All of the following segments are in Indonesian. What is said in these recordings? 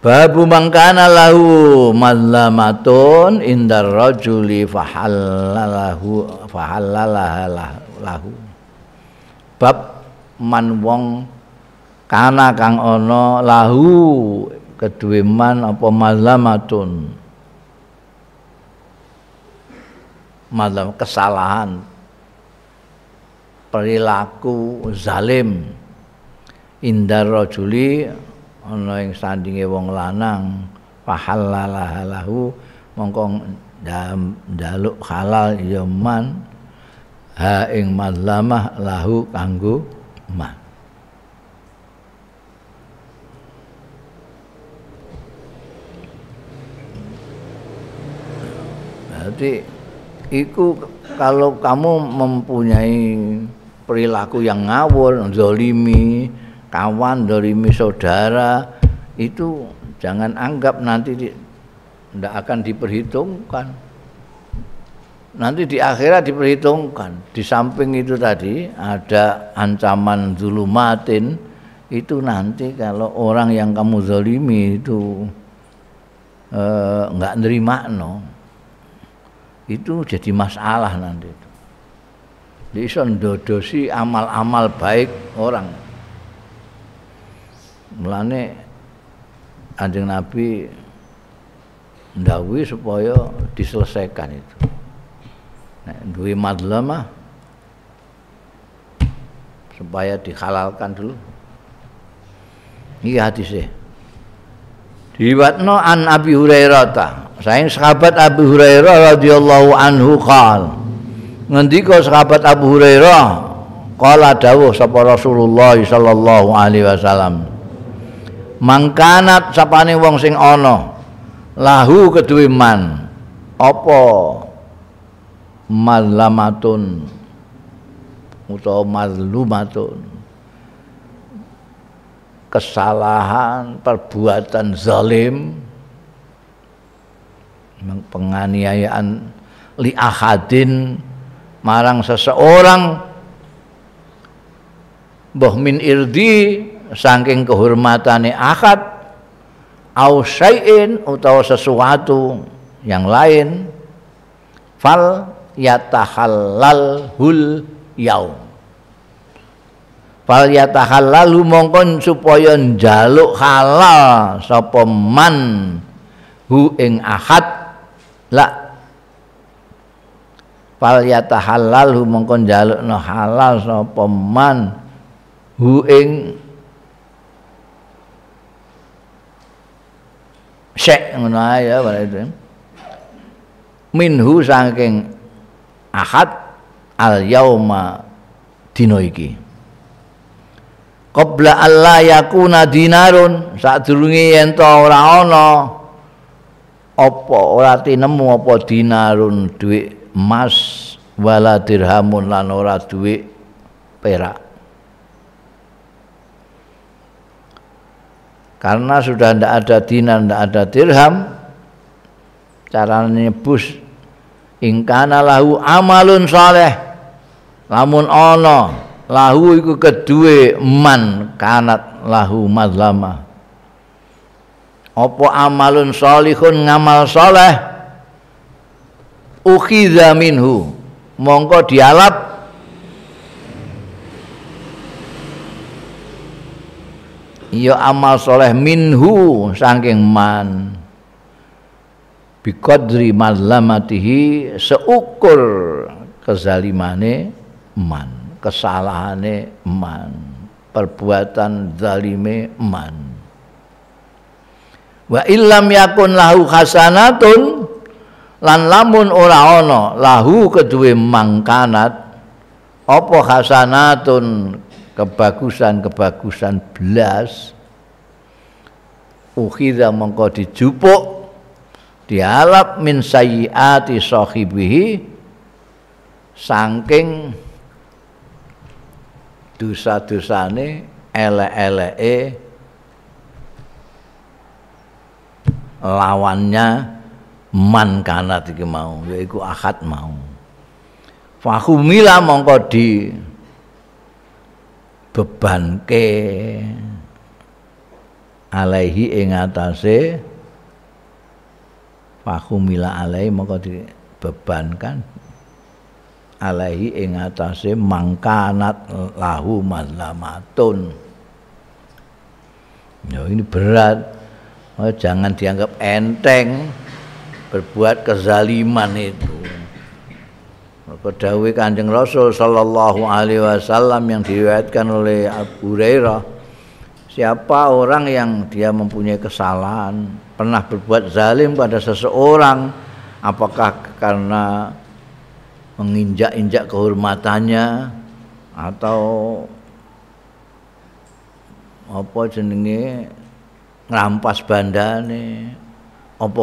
Babu mangkana lahu mazlamatun indar rajuli fahallalahu fahallalaha lahu. Bab man wong kana kang ana lahu kedue man apa mazlamatun. Mazlam kesalahan perilaku zalim indar rajuli ana ing sandinge wong lanang fahallalahu mongko daluk halal ya man ha ing mazlamah lahu kanggo man Berarti itu kalau kamu mempunyai perilaku yang ngawur, zolimi, kawan dolimi saudara itu jangan anggap nanti tidak akan diperhitungkan nanti di akhirat diperhitungkan di samping itu tadi ada ancaman zulumatin itu nanti kalau orang yang kamu zalimi itu eh, nggak nerima no itu jadi masalah nanti itu. Jadi dodosi amal-amal baik orang. Mulane Anjing Nabi ndawi supaya diselesaikan itu. Nek duwe madlamah supaya dihalalkan dulu. Iki sih. diwatno an Abi Hurairah ta. Saing sahabat Abi Hurairah radhiyallahu anhu qal. Ngendika sahabat Abu Hurairah qala dawuh sapa Rasulullah sallallahu alaihi wasallam mangkanat sapane wong sing ono lahu kedue man apa mazlamatun utawa mazlumatun kesalahan perbuatan zalim penganiayaan li ahadin marang seseorang boh min irdi saking kehormatane akad au syai'in utawa sesuatu yang lain fal yatahallal hul yaum fal yatahallal mongkon supaya njaluk halal sapa man hu ing ahad la fal yatahallal mongkon no halal sapa man hu ing sek ngono ae ya bareng minhu saking ahad al yauma dina iki qabla alla yakuna dinarun sadurunge yen to ora ana apa ora tinemu apa dinarun dhuwit emas wala dirhamun lan ora dhuwit perak karena sudah tidak ada dinar tidak ada dirham cara nyebus ingkana lahu amalun saleh lamun ono lahu iku kedue man kanat lahu madlama, opo amalun salihun ngamal saleh ukhidha minhu mongko dialap ya amal soleh minhu saking man biqadri mazlamatihi seukur kezalimane man kesalahane man perbuatan zalime man wa illam yakun lahu hasanatun lan lamun ora ana lahu kedue mangkanat apa hasanatun kebagusan-kebagusan belas ukhidha mengko dijupuk dialap min sayyiati sahibihi saking dosa-dosane elek-eleke lawannya man kanat iki mau yaiku ahad mau fahumila mongko di Beban ke alaihi ing atase fakumila alaihi maka dibebankan alaihi ing atase mangkanat lahu mazlamatun ya ini berat oh, jangan dianggap enteng berbuat kezaliman itu Kedawi Kanjeng Rasul sallallahu alaihi wasallam yang diriwayatkan oleh Abu Hurairah siapa orang yang dia mempunyai kesalahan pernah berbuat zalim pada seseorang apakah karena menginjak-injak kehormatannya atau apa jenenge ngerampas bandane apa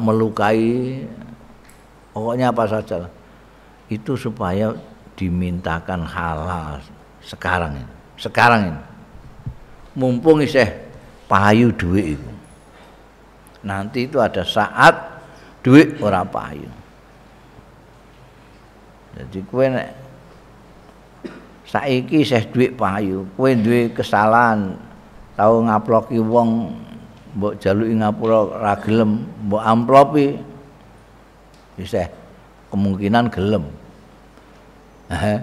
melukai pokoknya apa saja lah itu supaya dimintakan halal sekarang ini. Sekarang ini. Mumpung isih payu duit itu. Nanti itu ada saat duit orang payu. Jadi kue nek saiki isih duit payu, kue duit kesalahan tau ngaploki wong mbok jaluki ngaplok ragilem gelem, mbok amplopi isih kemungkinan gelem. Eh,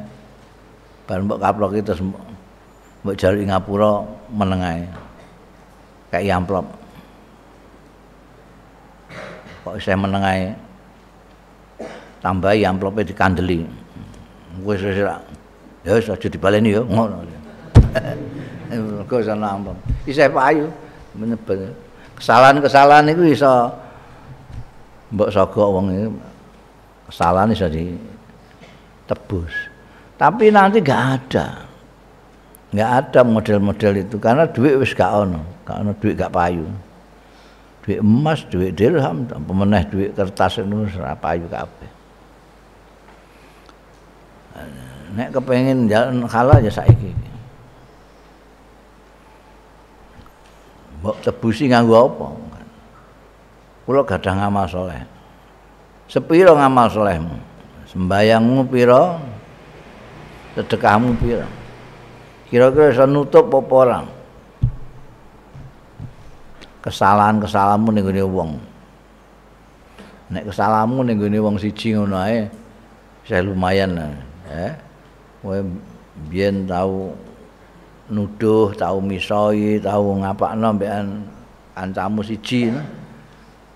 baru mbok kaploki terus mbok jaluk ngapura menengae. Kayak iya amplop. Kok saya menengae tambah iya amplope dikandeli. Wis wis ra. Ya wis aja dibaleni ya ngono. Mergo sana amplop. Isih payu menebar. Kesalahan-kesalahan itu bisa mbok sogok wong salah nih jadi tebus Tapi nanti nggak ada, nggak ada model-model itu karena duit wis gak ono, karena duit gak payu. Duit emas, duit dirham, pemenah duit kertas itu serap payu apa Nek kepengen jalan kalah aja ya saiki. Mbok tebusi nganggo apa? Kula gadah ngamal soleh sepiro ngamal solehmu sembayangmu piro sedekahmu piro kira-kira bisa nutup apa orang kesalahan-kesalahanmu ning gini wong nek kesalahanmu ning gini wong siji ngono ae saya lumayan eh, kowe biyen tau nuduh tau misoi tau ngapa mbekan kancamu siji nah.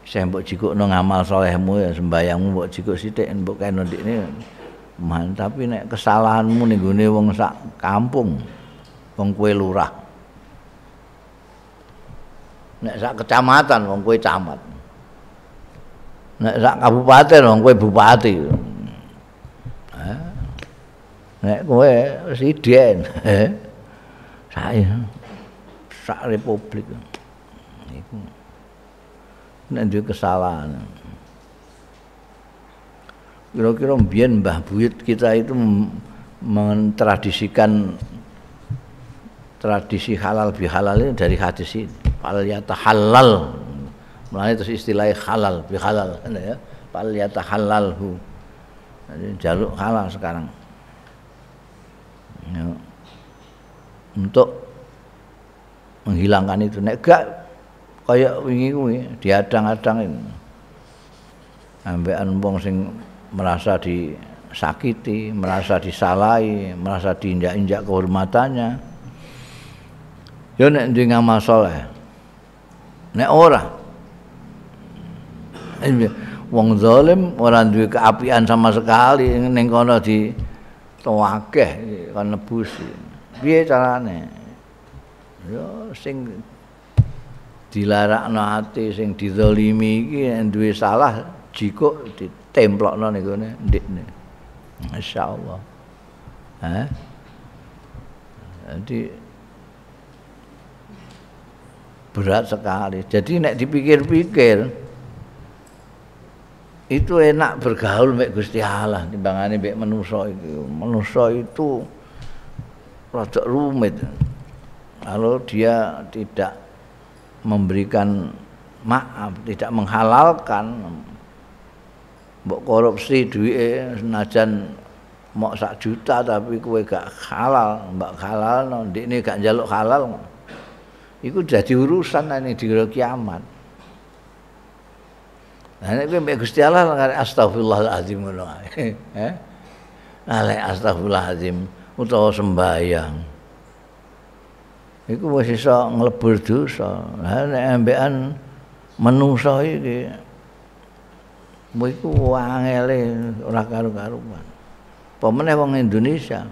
saya mbok cikuk ngamal solehmu ya sembayangmu mbok cikuk sithik mbok kene ndik ne mantap nek kesalahanmu ning gone wong sak kampung wong kue lurah nek sak kecamatan wong kue camat nek sak kabupaten wong kue bupati nek kue presiden saya sak republik Thank nek duwe kesalahan. Kira-kira mbiyen Mbah Buyut kita itu mentradisikan tradisi halal bihalal ini dari hadis ini. Fal halal. Mulanya terus istilah halal bihalal kan ya. Fal halalhu. Jadi jaluk halal sekarang. Ya. Untuk menghilangkan itu. Nek gak kaya wingi kuwi diadang-adangin ambekan wong sing merasa disakiti, merasa disalahi, merasa diinjak-injak kehormatannya. yo ya nek duwe ngamal saleh. Nek ora wong zalim ora duwe keapian sama sekali ning kono di towakeh kan nebus. Piye carane? yo ya sing dilarakno ati sing dizalimi iki duwe salah jiko di jikuk ditemplokno nih, ndikne masyaallah ha jadi berat sekali jadi nek dipikir-pikir itu enak bergaul mek Gusti Allah timbangane mek manusa iki manusa itu rada rumit kalau dia tidak memberikan maaf, tidak menghalalkan mbok korupsi duwike senajan mok sak juta tapi kowe gak halal, mbak halal no, ini gak jaluk halal. Iku jadi urusan ini di kiamat. Nah ini gue Gusti Allah kare astagfirullahalazim ngono ae. Eh? Alai astagfirullahalazim utawa sembahyang. iku wis iso nglebur dosa. Lah nek embekan menungso iki iku angele ora karo-karuan. Pemene wong Indonesia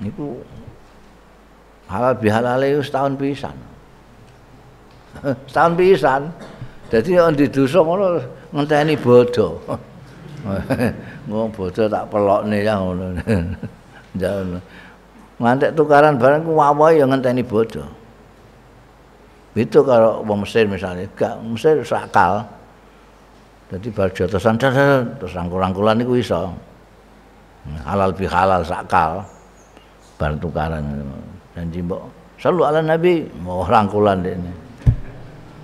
niku halal bihalal yo setahun pisan. setahun pisan. Dadi on di dosa ngono ngenteni bodho. Ngomong bodho tak pelokne ya ngono. ngantek tukaran barang ku yang ya ngenteni bodo itu kalau orang Mesir misalnya gak Mesir sakal jadi bar jotosan terus rangkul-rangkulan itu bisa. Hmm, halal bihalal sakal barang tukaran dan jimbo, selalu ala nabi mau rangkulan ini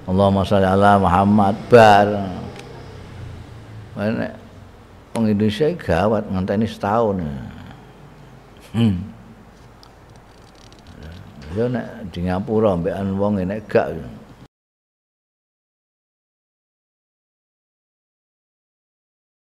Allahumma salli ala Muhammad bar orang Indonesia gawat ngenteni setahun. Hmm. Yo nek di Ngapura mbekan wong nek gak.